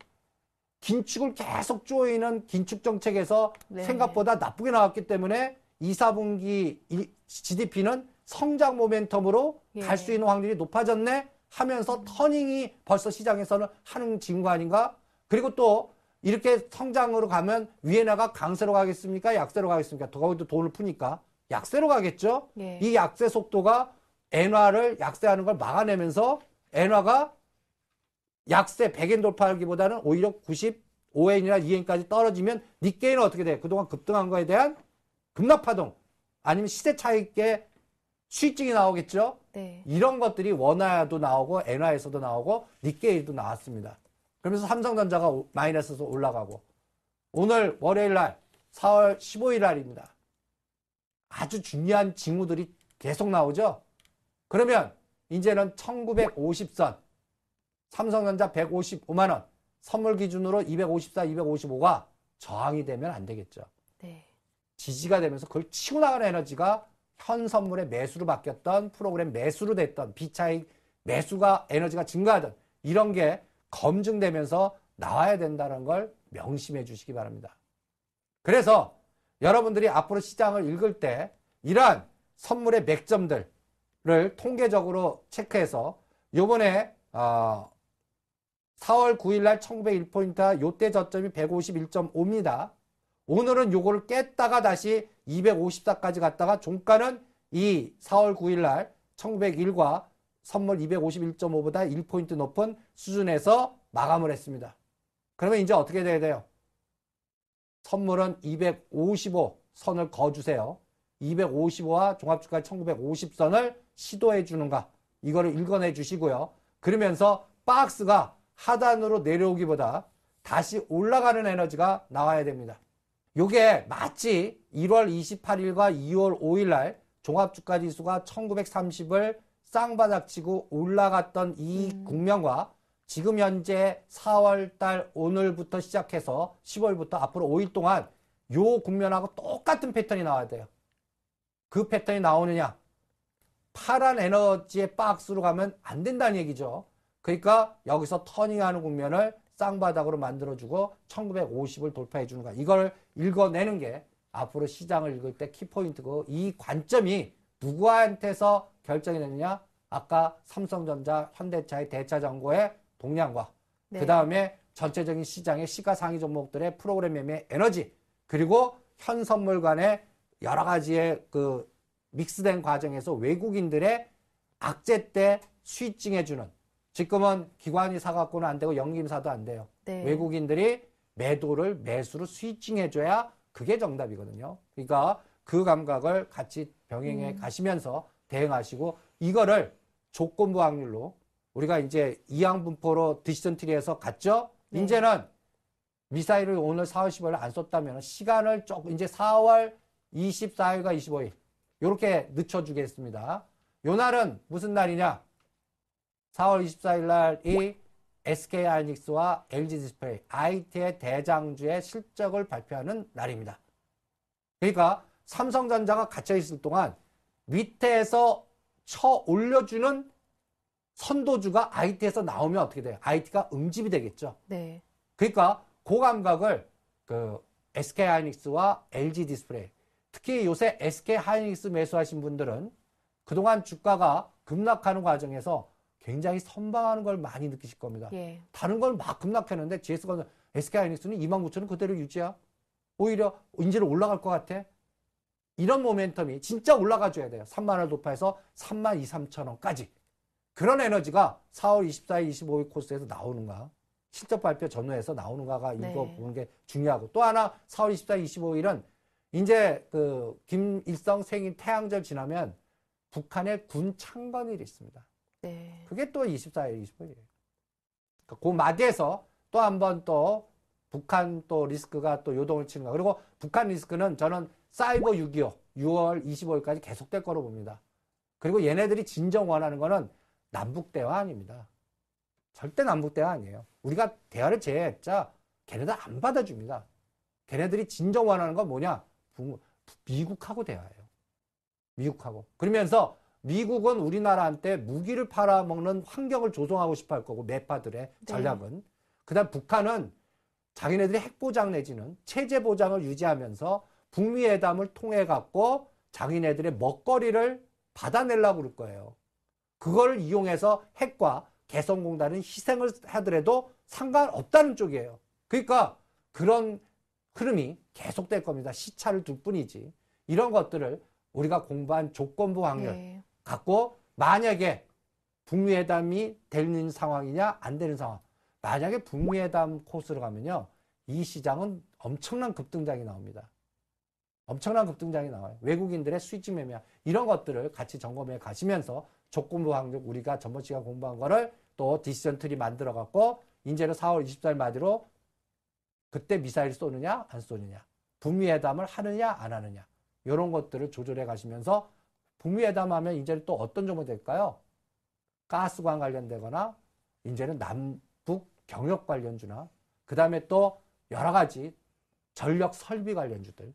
긴축을 계속 쪼이는 긴축 정책에서 네. 생각보다 나쁘게 나왔기 때문에 2, 4분기 GDP는 성장 모멘텀으로 예. 갈수 있는 확률이 높아졌네 하면서 터닝이 벌써 시장에서는 하는 징후 아닌가? 그리고 또 이렇게 성장으로 가면 위에나가 강세로 가겠습니까? 약세로 가겠습니까? 더 거기도 돈을 푸니까 약세로 가겠죠. 예. 이 약세 속도가 엔화를 약세하는 걸 막아내면서 엔화가 약세 100엔 돌파하기보다는 오히려 95엔이나 2엔까지 떨어지면 니케이는 어떻게 돼? 그동안 급등한 거에 대한 급락파동 아니면 시세 차익계 수익증이 나오겠죠. 네. 이런 것들이 원화도 나오고 엔화에서도 나오고 니케이도 나왔습니다. 그러면서 삼성전자가 마이너스에서 올라가고 오늘 월요일 날 4월 15일 날입니다. 아주 중요한 징후들이 계속 나오죠. 그러면 이제는 1950선 삼성전자 155만원 선물 기준으로 254, 255가 저항이 되면 안 되겠죠. 네. 지지가 되면서 그걸 치고 나가는 에너지가 현 선물의 매수로 바뀌었던 프로그램 매수로 됐던 비차익 매수가 에너지가 증가하던 이런 게 검증되면서 나와야 된다는 걸 명심해 주시기 바랍니다. 그래서 여러분들이 앞으로 시장을 읽을 때 이러한 선물의 맥점들을 통계적으로 체크해서 요번에 어 4월 9일 날 1901포인트 요때 저점이 151.5입니다. 오늘은 요거를 깼다가 다시 254까지 갔다가 종가는 이 4월 9일 날 1901과 선물 251.5보다 1포인트 높은 수준에서 마감을 했습니다. 그러면 이제 어떻게 돼야 돼요? 선물은 255 선을 거주세요. 255와 종합주가 1950선을 시도해 주는가 이거를 읽어내 주시고요. 그러면서 박스가 하단으로 내려오기보다 다시 올라가는 에너지가 나와야 됩니다. 요게 마치 1월 28일과 2월 5일 날 종합주가지수가 1930을 쌍바닥치고 올라갔던 이 음. 국면과 지금 현재 4월달 오늘부터 시작해서 10월부터 앞으로 5일 동안 요 국면하고 똑같은 패턴이 나와야 돼요. 그 패턴이 나오느냐? 파란 에너지의 박스로 가면 안 된다는 얘기죠. 그러니까 여기서 터닝하는 국면을 쌍바닥으로 만들어주고 1950을 돌파해 주는 거야. 이걸 읽어내는 게 앞으로 시장을 읽을 때 키포인트고 이 관점이 누구한테서 결정이 되느냐? 아까 삼성전자, 현대차의 대차 정고의 동량과 네. 그 다음에 전체적인 시장의 시가상위 종목들의 프로그램 매매 에너지 그리고 현 선물 간의 여러 가지의 그 믹스된 과정에서 외국인들의 악재 때 스위칭해주는 지금은 기관이 사갖고는 안 되고 연기임사도 안 돼요. 네. 외국인들이 매도를 매수로 스위칭해줘야 그게 정답이거든요. 그러니까 그 감각을 같이 병행해 음. 가시면서 대응하시고 이거를 조건부 확률로 우리가 이제 이항분포로 디시전 트리에서 갔죠. 네. 이제는 미사일을 오늘 4월 10일 안 썼다면 시간을 조금 이제 4월 24일과 25일 이렇게 늦춰주겠습니다. 요 날은 무슨 날이냐? 4월 24일 날이 SK 하이닉스와 LG 디스플레이 IT의 대장주의 실적을 발표하는 날입니다. 그러니까 삼성전자가 갇혀 있을 동안 밑에서 쳐 올려주는 선도주가 IT에서 나오면 어떻게 돼요? IT가 응집이 되겠죠. 네. 그러니까 고 감각을 그 SK 하이닉스와 LG 디스플레이 특히 요새 SK 하이닉스 매수하신 분들은 그동안 주가가 급락하는 과정에서 굉장히 선방하는 걸 많이 느끼실 겁니다. 예. 다른 걸 막 급락했는데 GS건설, SK 하이닉스는 2만 9천원 그대로 유지야. 오히려 인제는 올라갈 것 같아. 이런 모멘텀이 진짜 올라가줘야 돼요. 3만을 도파해서 3만 2, 3천 원까지. 그런 에너지가 4월 24일, 25일 코스에서 나오는가. 실적 발표 전후에서 나오는가가 이거 네. 보는 게 중요하고 또 하나 4월 24일, 25일은 이제 그 김일성 생일 태양절 지나면 북한의 군 창건일이 있습니다. 네. 그게 또 24일, 25일이에요. 그러니까 그 마디에서 또 한 번 또 북한 또 리스크가 또 요동을 치는가. 그리고 북한 리스크는 저는 사이버 6.25 6월 25일까지 계속될 거로 봅니다. 그리고 얘네들이 진정 원하는 거는 남북 대화 아닙니다. 절대 남북 대화 아니에요. 우리가 대화를 제했자 외 걔네들 안 받아줍니다. 걔네들이 진정 원하는 건 뭐냐? 미국하고 대화해요 미국하고. 그러면서 미국은 우리나라한테 무기를 팔아먹는 환경을 조성하고 싶어 할 거고 매파들의 네. 전략은. 네. 그다음 북한은 자기네들이 핵 보장 내지는 체제 보장을 유지하면서 북미회담을 통해 갖고 자기네들의 먹거리를 받아내려고 그럴 거예요. 그걸 이용해서 핵과 개성공단은 희생을 하더라도 상관없다는 쪽이에요. 그러니까 그런 흐름이 계속될 겁니다. 시차를 둘 뿐이지. 이런 것들을 우리가 공부한 조건부 확률 네. 갖고 만약에 북미회담이 되는 상황이냐 안 되는 상황. 만약에 북미회담 코스로 가면요. 이 시장은 엄청난 급등장이 나옵니다. 엄청난 급등장이 나와요. 외국인들의 수익지 매매 이런 것들을 같이 점검해 가시면서 조건부 항목 우리가 전번 시간 공부한 거를 또 디시전 트리 만들어 갖고 이제는 4월 24일 마디로 그때 미사일 쏘느냐 안 쏘느냐 북미 회담을 하느냐 안 하느냐 이런 것들을 조절해 가시면서 북미 회담하면 이제는 또 어떤 점이 될까요? 가스관 관련되거나 이제는 남북 경협 관련주나 그 다음에 또 여러 가지 전력 설비 관련주들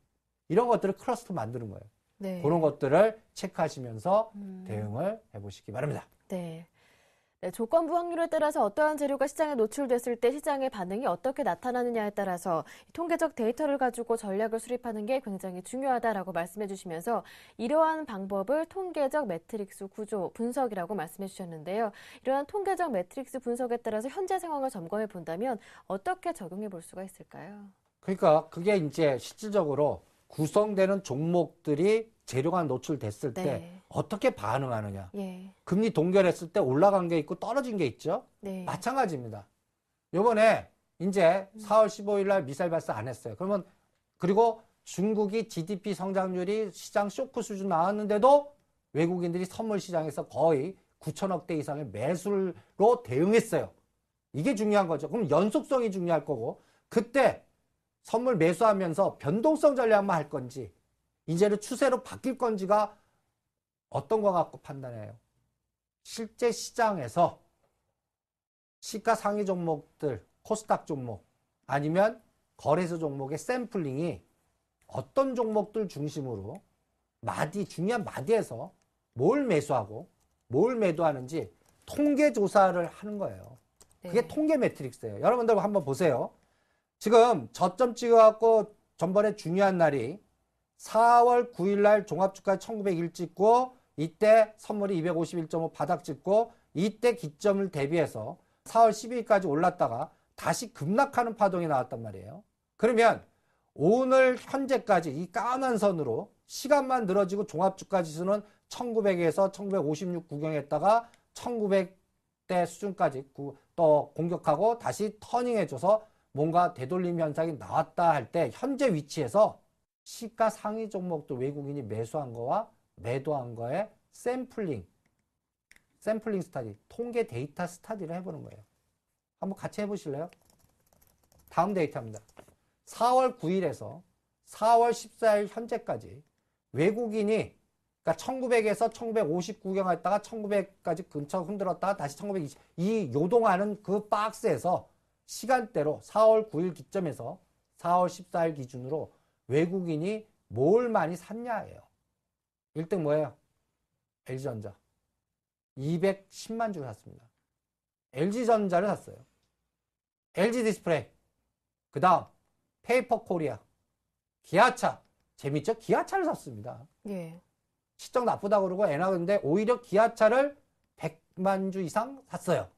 이런 것들을 클러스터 만드는 거예요. 네. 그런 것들을 체크하시면서 음. 대응을 해보시기 바랍니다. 네. 네, 조건부 확률에 따라서 어떠한 재료가 시장에 노출됐을 때 시장의 반응이 어떻게 나타나느냐에 따라서 통계적 데이터를 가지고 전략을 수립하는 게 굉장히 중요하다라고 말씀해 주시면서 이러한 방법을 통계적 매트릭스 구조 분석이라고 말씀해 주셨는데요. 이러한 통계적 매트릭스 분석에 따라서 현재 상황을 점검해 본다면 어떻게 적용해 볼 수가 있을까요? 그러니까 그게 이제 실질적으로 구성되는 종목들이 재료가 노출됐을 네. 때 어떻게 반응하느냐. 예. 금리 동결했을 때 올라간 게 있고 떨어진 게 있죠. 네. 마찬가지입니다. 요번에 이제 4월 음. 15일 날 미사일 발사 안 했어요. 그러면 그리고 중국이 GDP 성장률이 시장 쇼크 수준 나왔는데도 외국인들이 선물 시장에서 거의 9천억 대 이상의 매수로 대응했어요. 이게 중요한 거죠. 그럼 연속성이 중요할 거고 그때 선물 매수하면서 변동성 전략만 할 건지 이제는 추세로 바뀔 건지가 어떤 것같고 판단해요. 실제 시장에서 시가 상위 종목들, 코스닥 종목 아니면 거래소 종목의 샘플링이 어떤 종목들 중심으로 마디 중요한 마디에서 뭘 매수하고 뭘 매도하는지 통계 조사를 하는 거예요. 그게 네. 통계 매트릭스예요. 여러분들 한번 보세요. 지금 저점 찍어갖고 전번에 중요한 날이 4월 9일 날 종합주가 1901 찍고 이때 선물이 251.5 바닥 찍고 이때 기점을 대비해서 4월 12일까지 올랐다가 다시 급락하는 파동이 나왔단 말이에요. 그러면 오늘 현재까지 이 까만 선으로 시간만 늘어지고 종합주가지수는 1900에서 1956 구경했다가 1900대 수준까지 또 공격하고 다시 터닝해줘서 뭔가 되돌림 현상이 나왔다 할 때 현재 위치에서 시가 상위 종목도 외국인이 매수한 거와 매도한 거에 샘플링, 샘플링 스타디, 통계 데이터 스타디를 해보는 거예요. 한번 같이 해보실래요? 다음 데이터입니다. 4월 9일에서 4월 14일 현재까지 외국인이 그러니까 1900에서 1950 구경했다가 1900까지 근처 흔들었다가 다시 1920 이 요동하는 그 박스에서 시간대로 4월 9일 기점에서 4월 14일 기준으로 외국인이 뭘 많이 샀냐예요. 1등 뭐예요? LG전자. 210만 주를 샀습니다. LG전자를 샀어요. LG 디스플레이. 그 다음, 페이퍼 코리아. 기아차. 재밌죠? 기아차를 샀습니다. 예. 시청 나쁘다고 그러고 애나 근데 오히려 기아차를 100만 주 이상 샀어요.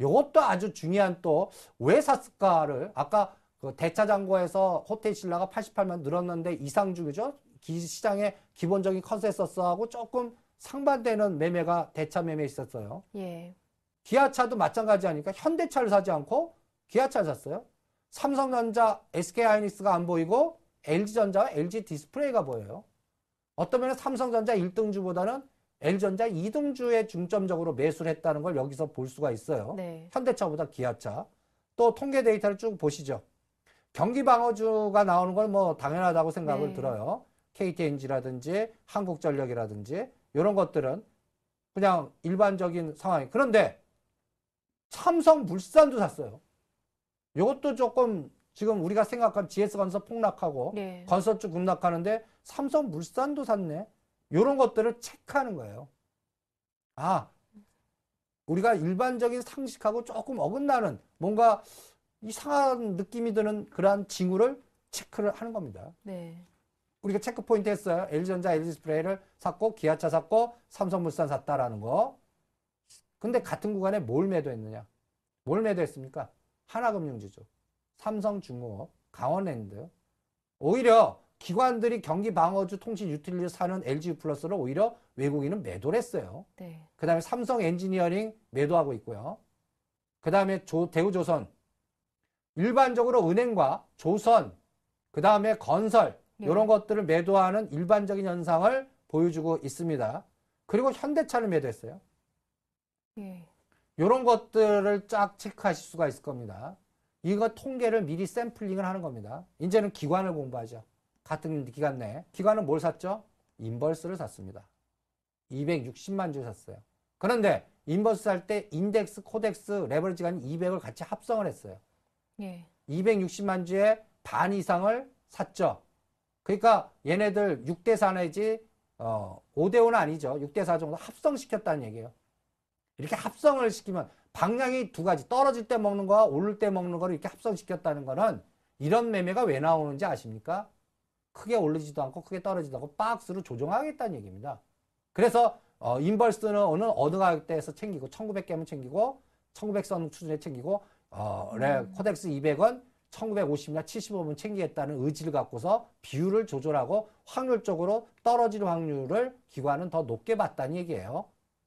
이것도 아주 중요한 또 왜 샀을까를 아까 그 대차장고에서 호텔 신라가 88만 늘었는데 이상주죠. 시장의 기본적인 컨센서스하고 조금 상반되는 매매가 대차 매매 있었어요. 예. 기아차도 마찬가지 하니까 현대차를 사지 않고 기아차를 샀어요. 삼성전자, SK하이닉스가 안 보이고 LG전자와 LG 디스플레이가 보여요. 어떤 면에 삼성전자 1등주보다는 엔전자이동주에 중점적으로 매수를 했다는 걸 여기서 볼 수가 있어요. 네. 현대차보다 기아차. 또 통계 데이터를 쭉 보시죠. 경기 방어주가 나오는 건 뭐 당연하다고 생각을 네. 들어요. KTNG라든지 한국전력이라든지 이런 것들은 그냥 일반적인 상황이. 그런데 삼성물산도 샀어요. 이것도 조금 지금 우리가 생각한 GS건설 폭락하고 네. 건설주 급락하는데 삼성물산도 샀네. 이런 것들을 체크하는 거예요. 아, 우리가 일반적인 상식하고 조금 어긋나는 뭔가 이상한 느낌이 드는 그러한 징후를 체크를 하는 겁니다. 네. 우리가 체크 포인트 했어요. LG전자, LG스프레이를 샀고 기아차 샀고 삼성물산 샀다라는 거. 근데 같은 구간에 뭘 매도했느냐? 뭘 매도했습니까? 하나금융주주, 삼성중공업, 강원랜드. 오히려 기관들이 경기 방어주 통신 유틸리티 사는 LG 플러스를 오히려 외국인은 매도를 했어요. 네. 그 다음에 삼성 엔지니어링 매도하고 있고요. 그 다음에 대우조선. 일반적으로 은행과 조선, 그 다음에 건설, 네. 이런 것들을 매도하는 일반적인 현상을 보여주고 있습니다. 그리고 현대차를 매도했어요. 네. 예. 이런 것들을 쫙 체크하실 수가 있을 겁니다. 이거 통계를 미리 샘플링을 하는 겁니다. 이제는 기관을 공부하죠. 같은 기간 내에 기관은 뭘 샀죠? 인벌스를 샀습니다. 260만 주 샀어요. 그런데 인버스 살 때 인덱스, 코덱스, 레버리지가 아닌 200을 같이 합성을 했어요. 예. 260만 주의 반 이상을 샀죠. 그러니까 얘네들 6대 4 내지 어, 5대 5는 아니죠. 6대 4 정도 합성시켰다는 얘기예요. 이렇게 합성을 시키면 방향이 두 가지 떨어질 때 먹는 거와 오를 때 먹는 거를 이렇게 합성시켰다는 거는 이런 매매가 왜 나오는지 아십니까? 크게 오르지도 않고 크게 떨어지도 않고 박스로 조정하겠다는 얘기입니다. 그래서 어, 인벌스는 어느 어느 가격대에서 챙기고 1900개면 챙기고 1900선 수준에 챙기고 어, 레, 음. 코덱스 200은 1950이나 75면 챙기겠다는 의지를 갖고서 비율을 조절하고 확률적으로 떨어질 확률을 기관은 더 높게 봤다는 얘기예요.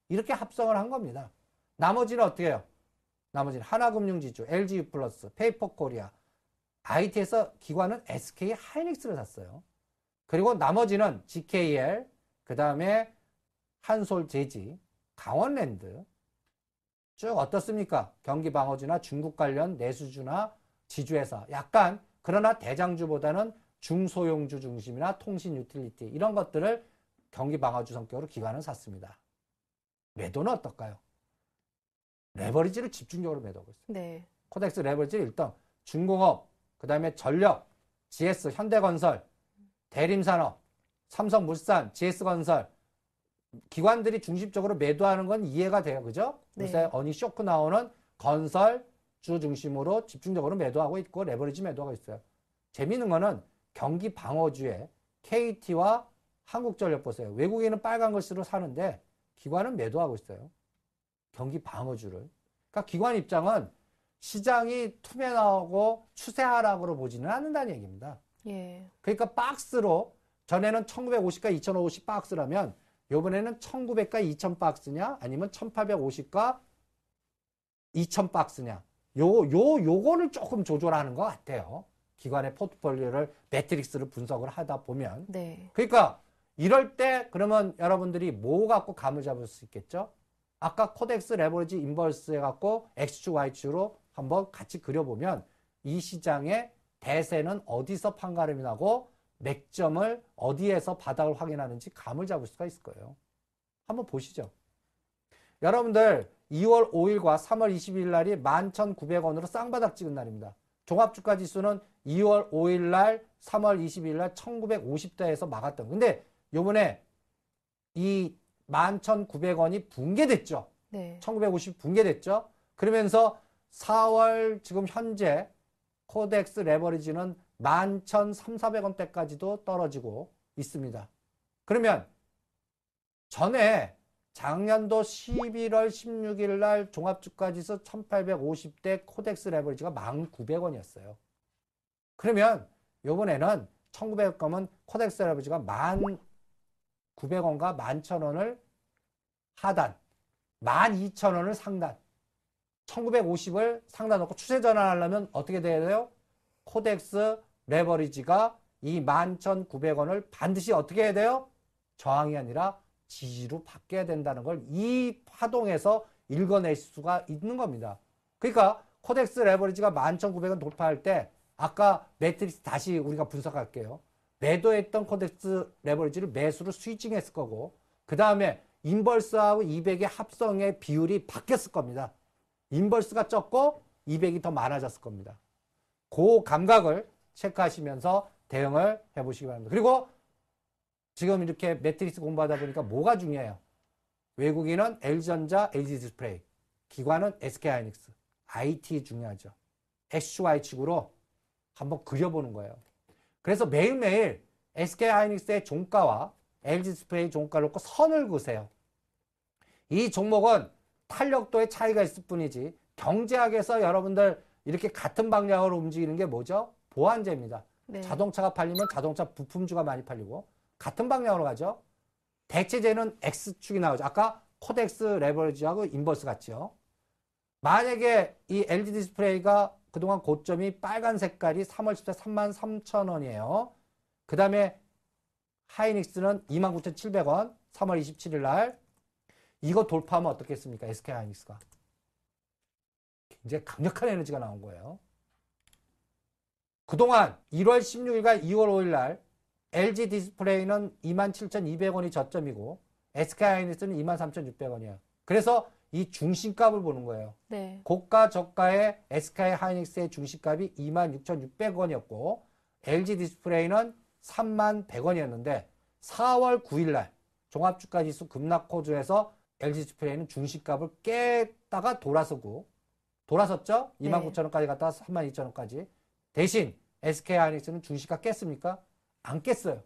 이렇게 합성을 한 겁니다. 나머지는 어떻게 해요? 나머지는 하나금융지주, l g 플러스 페이퍼코리아, IT에서 기관은 SK 하이닉스를 샀어요. 그리고 나머지는 GKL, 그 다음에 한솔재지, 강원랜드 쭉 어떻습니까? 경기방어주나 중국 관련 내수주나 지주회사 약간 그러나 대장주보다는 중소형주 중심이나 통신 유틸리티 이런 것들을 경기방어주 성격으로 기관을 샀습니다. 매도는 어떨까요? 레버리지를 집중적으로 매도하고 있어요. 네. 코덱스 레버리지를 일단 중공업, 그 다음에 전력, GS, 현대건설, 대림산업, 삼성물산, GS건설 기관들이 중심적으로 매도하는 건 이해가 돼요. 그죠? 네. 요새 어니 쇼크 나오는 건설 주 중심으로 집중적으로 매도하고 있고 레버리지 매도하고 있어요. 재밌는 거는 경기 방어주에 KT와 한국전력 보세요. 외국인은 빨간 글씨로 사는데 기관은 매도하고 있어요. 경기 방어주를. 그러니까 기관 입장은 시장이 투명하고 추세 하락으로 보지는 않는다는 얘기입니다. 예. 그러니까 박스로 전에는 1950과 2050 박스라면 요번에는 1900과 2000 박스냐 아니면 1850과 2000 박스냐 요 요 요거를 조금 조절하는 것 같아요. 기관의 포트폴리오를 매트릭스를 분석을 하다 보면 네. 그러니까 이럴 때 그러면 여러분들이 뭐 갖고 감을 잡을 수 있겠죠? 아까 코덱스 레버리지 인버스 해갖고 X축 Y축으로 한번 같이 그려보면 이 시장의 대세는 어디서 판가름이 나고 맥점을 어디에서 바닥을 확인하는지 감을 잡을 수가 있을 거예요. 한번 보시죠. 여러분들 2월 5일과 3월 22일 날이 11,900원으로 쌍바닥 찍은 날입니다. 종합주가 지수는 2월 5일 날, 3월 22일 날 1950대에서 막았던. 근데 요번에 이 11,900원이 붕괴됐죠. 네. 1950 붕괴됐죠. 그러면서 4월 지금 현재 코덱스 레버리지는 11,3,400원대까지도 떨어지고 있습니다. 그러면 전에 작년도 11월 16일 날 종합주가지수 1850대 코덱스 레버리지가 1900원이었어요. 그러면 요번에는 1900원 가면 코덱스 레버리지가 1900원과 11,000원을 하단, 12,000원을 상단 1950을 상단 놓고 추세 전환하려면 어떻게 돼야 돼요? 코덱스 레버리지가 이 11,900원을 반드시 어떻게 해야 돼요? 저항이 아니라 지지로 바뀌어야 된다는 걸 이 파동에서 읽어낼 수가 있는 겁니다. 그러니까 코덱스 레버리지가 11,900원 돌파할 때 아까 매트릭스 다시 우리가 분석할게요. 매도했던 코덱스 레버리지를 매수로 스위칭했을 거고 그 다음에 인벌스하고 200의 합성의 비율이 바뀌었을 겁니다. 인벌스가 적고 200이 더 많아졌을 겁니다. 그 감각을 체크하시면서 대응을 해보시기 바랍니다. 그리고 지금 이렇게 매트릭스 공부하다 보니까 뭐가 중요해요? 외국인은 LG전자, LG디스플레이, 기관은 SK하이닉스, IT 중요하죠. SY축으로 한번 그려보는 거예요. 그래서 매일매일 SK하이닉스의 종가와 LG디스플레이 종가를 놓고 선을 그으세요. 이 종목은 탄력도의 차이가 있을 뿐이지 경제학에서 여러분들 이렇게 같은 방향으로 움직이는 게 뭐죠? 보완제입니다. 네. 자동차가 팔리면 자동차 부품주가 많이 팔리고 같은 방향으로 가죠. 대체제는 X축이 나오죠. 아까 코덱스 레버리지하고 인버스 같죠. 만약에 이 LG 디스플레이가 그동안 고점이 빨간 색깔이 3월 14일 3만 3천 원이에요. 그 다음에 하이닉스는 2만 9,700원 3월 27일 날 이거 돌파하면 어떻겠습니까? SK 하이닉스가. 굉장히 강력한 에너지가 나온 거예요. 그동안 1월 16일과 2월 5일 날 LG 디스플레이는 27,200원이 저점이고 SK 하이닉스는 2 3 6 0 0원이야 그래서 이 중심값을 보는 거예요. 네. 고가 저가의 SK 하이닉스의 중심값이 26,600원이었고 LG 디스플레이는 3만 100원이었는데 4월 9일 날 종합주가지수 급락 호조에서 LG 디스플레이는 중시값을 깼다가 돌아서고 돌아섰죠? 29,000원까지 갔다가 32,000원까지. 대신 SK 하이닉스는 중시값 깼습니까? 안 깼어요.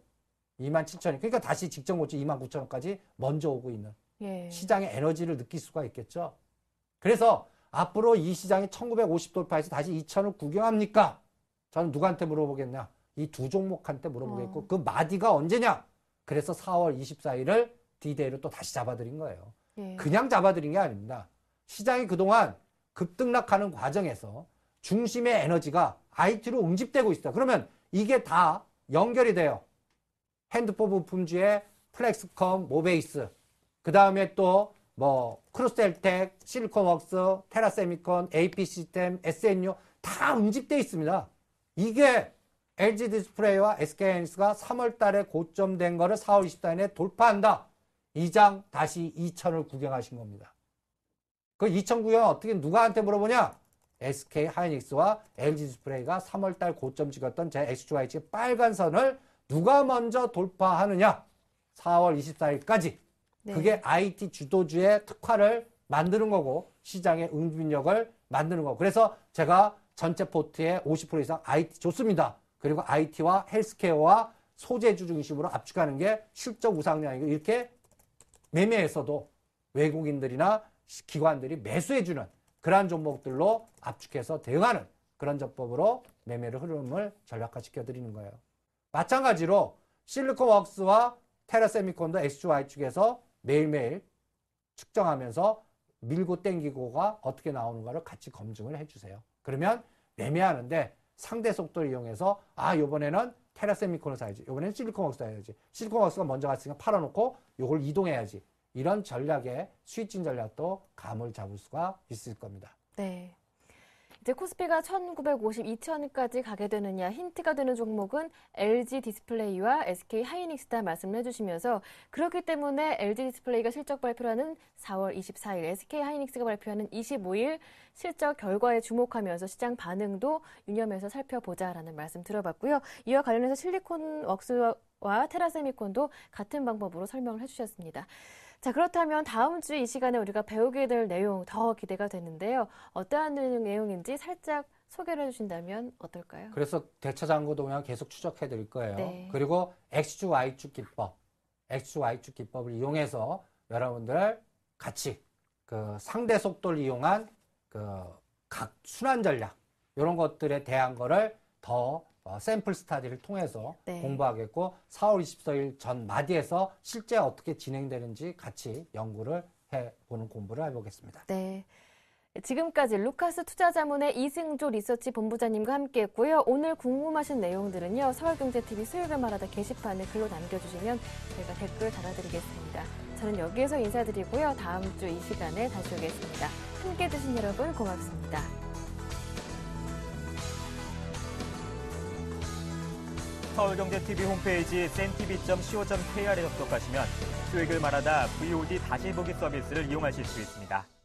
27,000원. 그러니까 다시 직전 고점 29,000원까지 먼저 오고 있는 예. 시장의 에너지를 느낄 수가 있겠죠. 그래서 앞으로 이 시장이 1950 돌파해서 다시 2 0 0 0원 구경합니까? 저는 누구한테 물어보겠냐? 이 두 종목한테 물어보겠고 어. 그 마디가 언제냐? 그래서 4월 24일을 디데이로 또 다시 잡아드린 거예요. 예. 그냥 잡아들인 게 아닙니다. 시장이 그동안 급등락하는 과정에서 중심의 에너지가 IT로 응집되고 있다. 그러면 이게 다 연결이 돼요. 핸드폰 부품주의 플렉스컴, 모베이스, 그 다음에 또 뭐 크로스셀텍, 실리콘웍스, 테라세미콘, AP 시스템, SNU 다응집되어 있습니다. 이게 LG 디스플레이와 SK하이닉스가 3월 달에 고점된 거를 4월 24일에 돌파한다. 2장 다시 2천을 구경하신 겁니다. 그 2천 구경 어떻게 누가한테 물어보냐? SK 하이닉스와 LG 디스플레이가 3월달 고점 찍었던 제 x y g 의 빨간 선을 누가 먼저 돌파하느냐? 4월 24일까지. 네. 그게 IT 주도주의 특화를 만드는 거고 시장의 응집력을 만드는 거고. 그래서 제가 전체 포트의 50% 이상 IT 좋습니다. 그리고 IT와 헬스케어와 소재주 중심으로 압축하는 게 실적 우상향이고 이렇게 매매에서도 외국인들이나 기관들이 매수해주는 그러한 종목들로 압축해서 대응하는 그런 전법으로 매매를 흐름을 전략화시켜드리는 거예요. 마찬가지로 실리콘웍스와 테라세미콘도 XY 축에서 매일매일 측정하면서 밀고 땡기고가 어떻게 나오는가를 같이 검증을 해주세요. 그러면 매매하는데 상대 속도를 이용해서 아 이번에는 테라세미콘을 사야지. 이번에는 실리콘웍스 사야지. 실리콘웍스가 먼저 갔으니까 팔아놓고 이걸 이동해야지. 이런 전략에 스위진 전략도 감을 잡을 수가 있을 겁니다. 네. 이제 코스피가 1952,000까지 가게 되느냐 힌트가 되는 종목은 LG 디스플레이와 SK 하이닉스다 말씀을 해주시면서 그렇기 때문에 LG 디스플레이가 실적 발표하는 4월 24일, SK 하이닉스가 발표하는 25일 실적 결과에 주목하면서 시장 반응도 유념해서 살펴보자라는 말씀 들어봤고요. 이와 관련해서 실리콘 웍스와 테라세미콘도 같은 방법으로 설명을 해주셨습니다. 자, 그렇다면 다음 주 이 시간에 우리가 배우게 될 내용 더 기대가 되는데요. 어떠한 내용인지 살짝 소개를 해주신다면 어떨까요? 그래서 대차장구 동향 계속 추적해 드릴 거예요. 네. 그리고 X축, Y축 기법, X축, Y축 기법을 이용해서 여러분들 같이 그 상대 속도를 이용한 그 각 순환 전략 이런 것들에 대한 거를 더 어, 샘플 스타디를 통해서 네. 공부하겠고 4월 24일 전 마디에서 실제 어떻게 진행되는지 같이 연구를 해보는 공부를 해보겠습니다. 네. 지금까지 루카스 투자자문의 이승조 리서치 본부장님과 함께했고요. 오늘 궁금하신 내용들은요. 서울경제TV 수요일 말하다 게시판에 글로 남겨주시면 저희가 댓글 달아드리겠습니다. 저는 여기에서 인사드리고요. 다음 주 이 시간에 다시 오겠습니다. 함께해 주신 여러분 고맙습니다. 서울경제TV 홈페이지 센티비.co.kr에 접속하시면 수익을 말하다 VOD 다시 보기 서비스를 이용하실 수 있습니다.